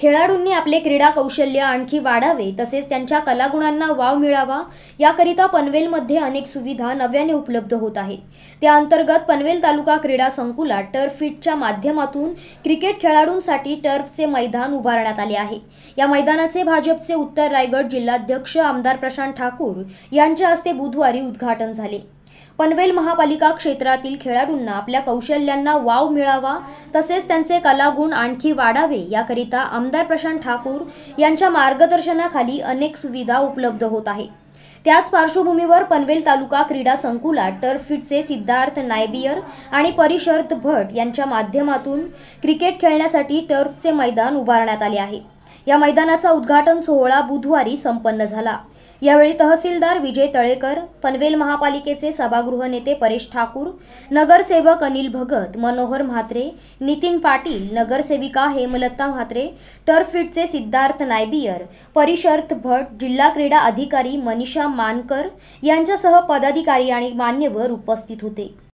खेळाडूंनी आपले क्रीडा कौशल्य आणखी वाढावे तसेच त्यांच्या कलागुणांना वाव मिळावा याकरिता पनवेलमध्ये अनेक सुविधा नव्याने उपलब्ध होत आहेत त्याअंतर्गत पनवेल तालुका क्रीडा संकुलात टर्फ फिटच्या माध्यमातून क्रिकेट खेळाडूंसाठी टर्फचे मैदान उभारण्यात आले आहे या मैदानाचे भाजपचे उत्तर रायगड जिल्हाध्यक्ष आमदार प्रशांत ठाकूर यांच्या हस्ते बुधवारी उद्घाटन झाले पनवेल महापालिका क्षेत्रातील खेळाडूंना आपल्या कौशल्यांना वाव मिळावा तसेच त्यांचे कलागुण आणखी वाढावे याकरिता आमदार प्रशांत ठाकूर यांच्या मार्गदर्शनाखाली अनेक सुविधा उपलब्ध होत आहे त्याच पार्श्वभूमीवर पनवेल तालुका क्रीडा संकुलात फिटचे सिद्धार्थ नायबियर आणि परिशर्त भट यांच्या माध्यमातून क्रिकेट खेळण्यासाठी टर्फचे मैदान उभारण्यात आले आहे या मैदानाचा उद्घाटन सोहळा बुधवारी संपन्न झाला यावेळी तहसीलदार विजय तळेकर पनवेल महापालिकेचे सभागृह नेते परेश ठाकूर नगरसेवक अनिल भगत मनोहर म्हात्रे नितीन पाटील नगरसेविका हेमलता म्हात्रे टर्फिटचे सिद्धार्थ नायबियर परिशर्थ भट जिल्हा क्रीडा अधिकारी मनीषा मानकर यांच्यासह पदाधिकारी आणि मान्यवर उपस्थित होते